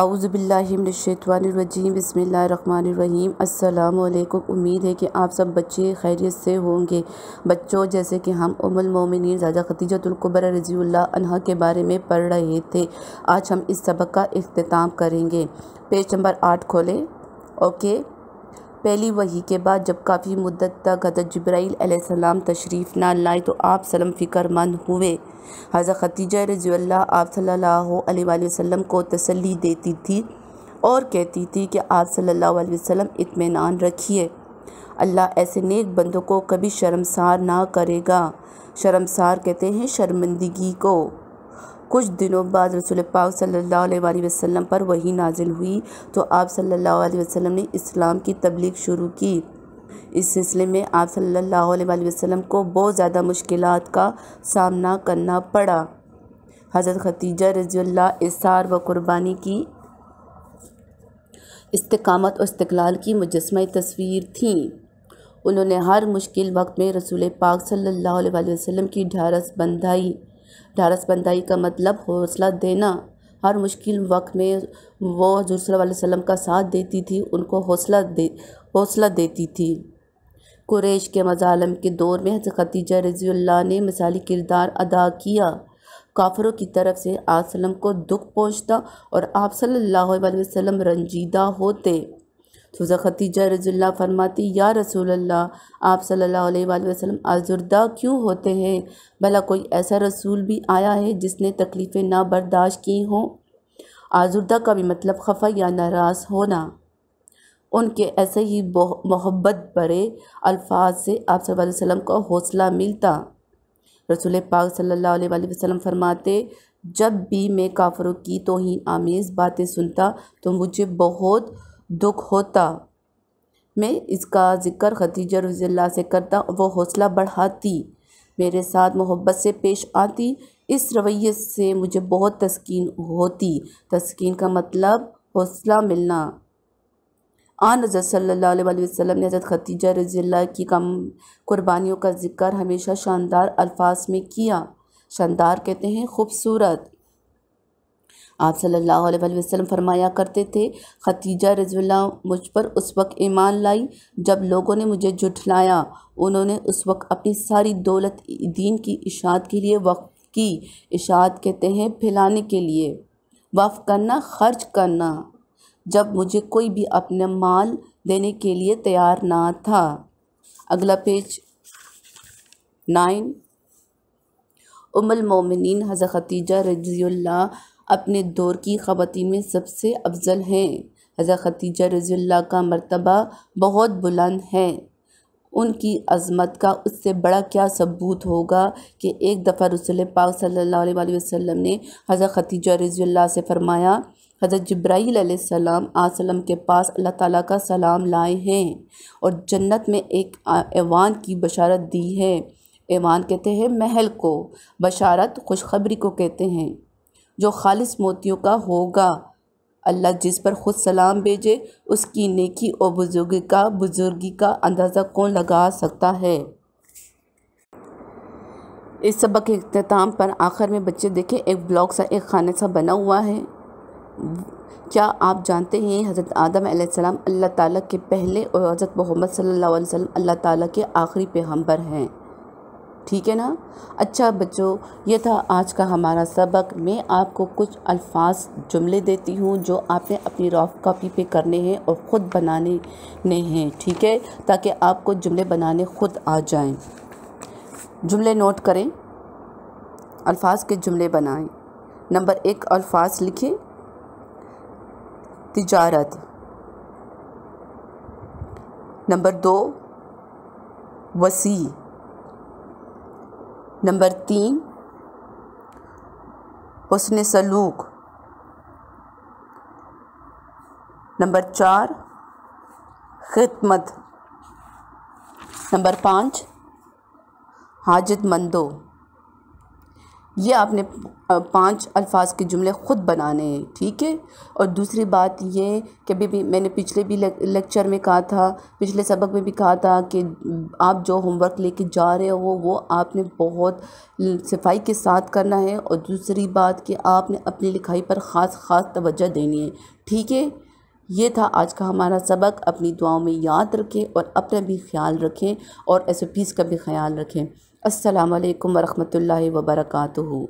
आउज़बिल्लिमिनशैतवानरजीम बसमीम अल्लाम उम्मीद है कि आप सब बच्चे खैरियत से होंगे बच्चों जैसे कि हम मोमिन राजा ख़तीजतुल्कबर रजील्ला के बारे में पढ़ रहे थे आज हम इस सबक का अख्ताम करेंगे पेज नंबर आठ खोलें ओके पहली वही के बाद जब काफ़ी मुद्दत तक हजरत जब्राईसम तशरीफ़ ना लाए तो आप सलम फ़िक्रमंद हुए हज़रत खतीजा रजील्ला आप सल्लल्लाहु अलैहि वसल्लम को तसल्ली देती थी और कहती थी कि आप सल्लल्लाहु अलैहि वसल्लम इत्मीनान रखिए अल्लाह ऐसे नेक बंदों को कभी शर्मसार ना करेगा शर्मसार कहते हैं शर्मिंदगी को कुछ दिनों बाद रसूल पाक सल्लल्लाहु अलैहि वसल्लम पर वही नाजिल हुई तो आप सल्लल्लाहु अलैहि वसल्लम ने इस्लाम की तबलीग शुरू की इस सिलसिले में आप सल्लल्लाहु अलैहि वसल्लम को बहुत ज़्यादा मुश्किल का सामना करना पड़ा हज़रत खतीजा रजील्ला इसार व कुर्बानी की इस्तकामत और इस्तलाल की मुजस्म तस्वीर थी उन्होंने हर मुश्किल वक्त में रसूल पाक सल्लल्लाहु अलैहि वसल्लम की ढारस बंधाई ढारस का मतलब हौसला देना हर मुश्किल वक्त में वो हजूर वसलम का साथ देती थी उनको हौसला दे हौसला देती थी कुरेश के मजालम के दौर में खतीजा रजील्ला ने मिसाली किरदार अदा किया काफरों की तरफ से आसलम को दुख पहुँचता और आप सल्ला अलैहि रंजीदा होते चूज़ा तो खतीजा रज़ुल्ला फरमाती या रसूल आप सल्लल्लाहु अलैहि वसल्लम आजुर्दा क्यों होते हैं भला कोई ऐसा रसूल भी आया है जिसने तकलीफ़ें ना बर्दाश्त की हों आजुर्दा का भी मतलब खफा या नाराज़ होना उनके ऐसे ही मोहब्बत भरे अल्फाज से आप सल्लल्लाहु अलैहि वसल्लम को हौसला मिलता रसूल पाक सल्ला वसलम फरमाते जब भी मैं काफ़रों की तोहन आमेज़ बातें सुनता तो मुझे बहुत दुख होता मैं इसका ज़िक्र खतीजा रज़ील्ला से करता वो हौसला बढ़ाती मेरे साथ मोहब्बत से पेश आती इस रवैये से मुझे बहुत तस्किन होती तस्कीन का मतलब हौसला मिलना आन नजर सल्ला वसम ने हज़रत खतीजा रज़ील्ला की कम कुर्बानियों का जिक्र हमेशा शानदार अल्फाज में किया शानदार कहते हैं खूबसूरत आप सल्लल्लाहु अलैहि वसल्लम फरमाया करते थे खतीजा रजल्ला मुझ पर उस वक्त ईमान लाई जब लोगों ने मुझे झुठलाया उन्होंने उस वक्त अपनी सारी दौलत दीन की इशात के लिए वक्त की इशात कहते हैं फैलाने के लिए वफ़ करना खर्च करना जब मुझे कोई भी अपना माल देने के लिए तैयार ना था अगला पेज नाइन उमल मोमिन हज़र खतीजा रजील्ला अपने दौर की ख़वातीन में सबसे अफजल हैं हज़रत खतीजा रज़ील्ला का मर्तबा बहुत बुलंद है उनकी अज़मत का उससे बड़ा क्या सबूत होगा कि एक दफ़ा रसुल पाक सल्ला वसम ने हज़रत खतीजा रज़ील्ला से फ़रमाया हज़रत जब्राईल सलाम आसलम के पास अल्लाह ताला का सलाम लाए हैं और जन्नत में एक ऐवान की बशारत दी है ऐवान कहते हैं महल को बशारत खुशखबरी को कहते हैं जो खालिस मोतियों का होगा अल्लाह जिस पर ख़ुद सलाम भेजे उसकी नेकी और बुजुर्ग का बुजुर्गी का अंदाज़ा कौन लगा सकता है इस सबक के अख्ताम पर आखिर में बच्चे देखें एक ब्लॉक सा एक खाना सा बना हुआ है क्या आप जानते हैं हज़रत आदम अल्लाह ताला के पहले और हज़रत मोहम्मद सल्लल्लाहु अलैहि वसल्लम अल्लाह ताला के आखिरी पैगंबर हैं ठीक है ना अच्छा बच्चों ये था आज का हमारा सबक मैं आपको कुछ अल्फाज जुमले देती हूँ जो आपने अपनी रॉफ कॉपी पे करने हैं और ख़ुद बनाने ने हैं ठीक है ताकि आपको जुमले बनाने ख़ुद आ जाएं जुमले नोट करें अल्फाज के जुमले बनाएं नंबर एक अल्फाज लिखें तिजारत नंबर दो वसी नंबर तीन हसन सलूक नंबर चार खिदमत नंबर पाँच हाजत मंदो ये आपने पांच अल्फाज के जुमले ख़ुद बनाने हैं ठीक है और दूसरी बात ये कि अभी भी मैंने पिछले भी लेक्चर में कहा था पिछले सबक में भी कहा था कि आप जो होमवर्क लेके जा रहे हो वो आपने बहुत सफाई के साथ करना है और दूसरी बात कि आपने अपनी लिखाई पर ख़ास ख़ास तवज्जो देनी है ठीक है ये था आज का हमारा सबक अपनी दुआओं में याद रखें और अपना भी ख्याल रखें और एस का भी ख्याल रखें अस्सलाम वालेकुम वरहमतुल्लाहि